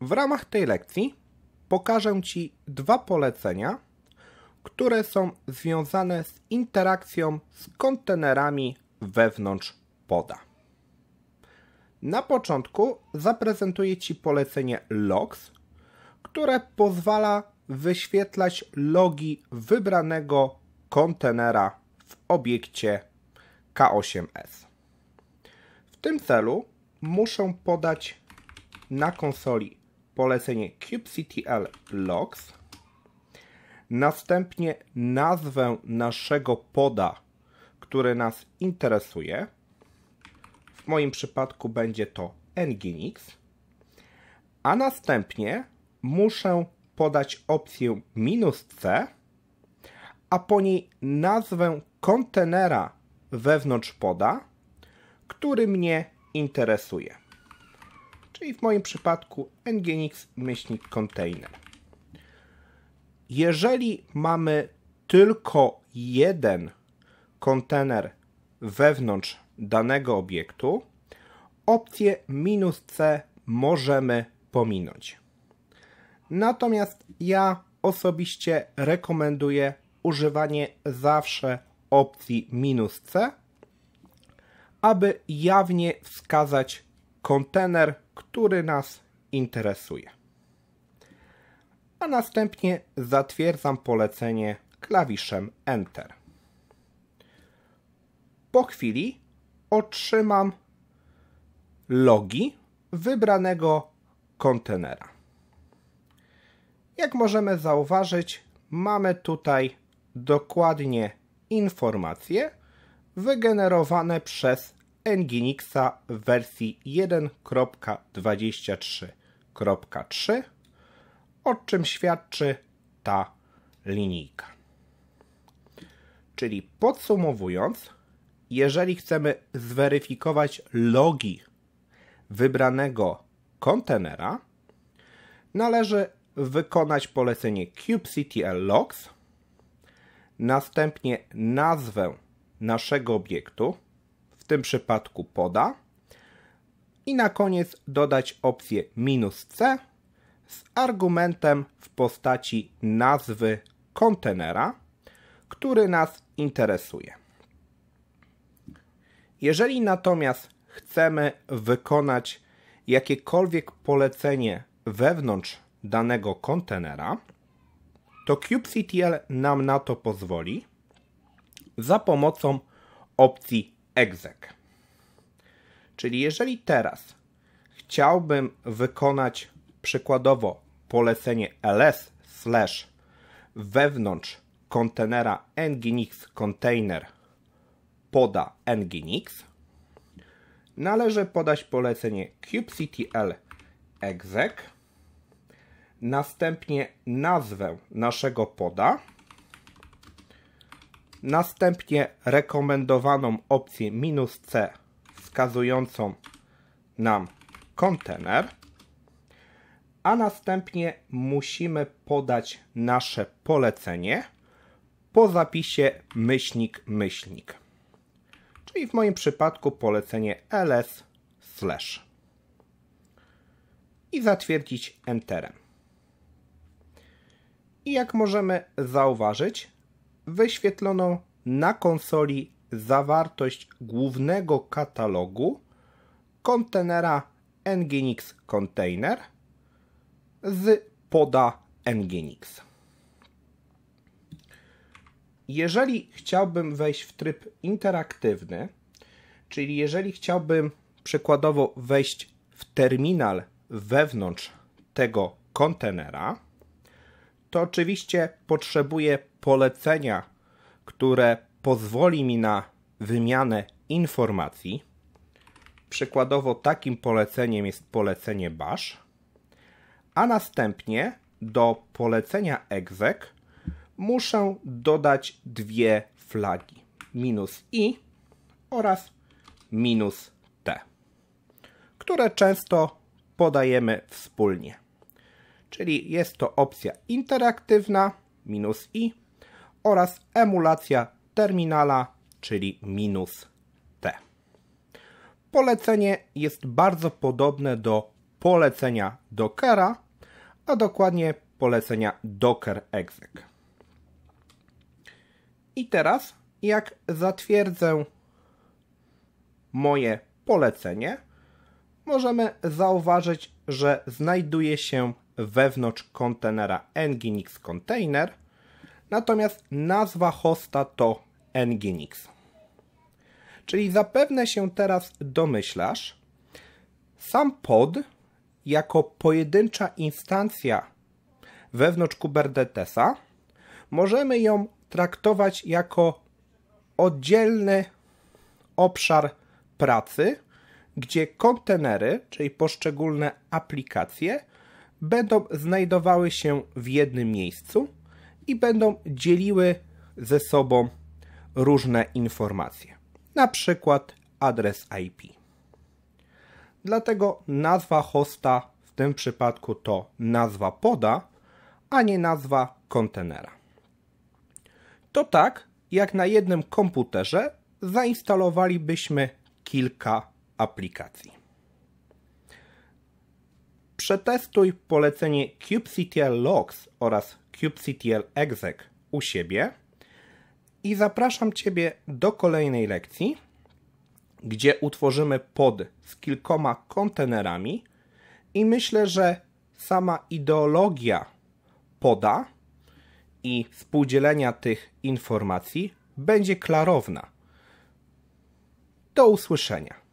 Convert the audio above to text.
W ramach tej lekcji pokażę Ci dwa polecenia, które są związane z interakcją z kontenerami wewnątrz poda. Na początku zaprezentuję Ci polecenie logs, które pozwala wyświetlać logi wybranego kontenera w obiekcie K8S. W tym celu muszę podać na konsoli polecenie kubectl logs, następnie nazwę naszego poda, który nas interesuje. W moim przypadku będzie to nginx, a następnie muszę podać opcję "-c", a po niej nazwę kontenera wewnątrz poda, który mnie interesuje czyli w moim przypadku nginx myślnik container. Jeżeli mamy tylko jeden kontener wewnątrz danego obiektu, opcję minus C możemy pominąć. Natomiast ja osobiście rekomenduję używanie zawsze opcji minus C, aby jawnie wskazać kontener, który nas interesuje. A następnie zatwierdzam polecenie klawiszem Enter. Po chwili otrzymam logi wybranego kontenera. Jak możemy zauważyć, mamy tutaj dokładnie informacje wygenerowane przez Nginixa w wersji 1.23.3, o czym świadczy ta linijka. Czyli podsumowując, jeżeli chcemy zweryfikować logi wybranego kontenera, należy wykonać polecenie kubectl logs, następnie nazwę naszego obiektu, tym przypadku poda. I na koniec dodać opcję minus C z argumentem w postaci nazwy kontenera, który nas interesuje. Jeżeli natomiast chcemy wykonać jakiekolwiek polecenie wewnątrz danego kontenera, to kubectl nam na to pozwoli za pomocą opcji exec. Czyli jeżeli teraz chciałbym wykonać przykładowo polecenie ls slash wewnątrz kontenera nginx container poda nginx, należy podać polecenie kubectl exec, następnie nazwę naszego poda, Następnie rekomendowaną opcję minus C wskazującą nam kontener, a następnie musimy podać nasze polecenie po zapisie myślnik myślnik. Czyli w moim przypadku polecenie ls slash i zatwierdzić enterem. I jak możemy zauważyć, wyświetlono na konsoli zawartość głównego katalogu kontenera Nginx Container z poda Nginx. Jeżeli chciałbym wejść w tryb interaktywny, czyli jeżeli chciałbym przykładowo wejść w terminal wewnątrz tego kontenera, to oczywiście potrzebuję polecenia, które pozwoli mi na wymianę informacji. Przykładowo takim poleceniem jest polecenie bash, a następnie do polecenia exec muszę dodać dwie flagi minus i oraz minus t, które często podajemy wspólnie. Czyli jest to opcja interaktywna minus i oraz emulacja terminala, czyli minus T. Polecenie jest bardzo podobne do polecenia Dockera, a dokładnie polecenia Docker exec. I teraz, jak zatwierdzę moje polecenie, możemy zauważyć, że znajduje się wewnątrz kontenera Nginx Container – Natomiast nazwa hosta to Nginx. Czyli zapewne się teraz domyślasz, sam pod jako pojedyncza instancja wewnątrz Kubernetesa możemy ją traktować jako oddzielny obszar pracy, gdzie kontenery, czyli poszczególne aplikacje, będą znajdowały się w jednym miejscu i będą dzieliły ze sobą różne informacje, na przykład adres IP. Dlatego nazwa hosta w tym przypadku to nazwa poda, a nie nazwa kontenera. To tak, jak na jednym komputerze zainstalowalibyśmy kilka aplikacji. Przetestuj polecenie kubectl logs oraz kubectl exec u siebie i zapraszam Ciebie do kolejnej lekcji, gdzie utworzymy pod z kilkoma kontenerami i myślę, że sama ideologia poda i współdzielenia tych informacji będzie klarowna. Do usłyszenia.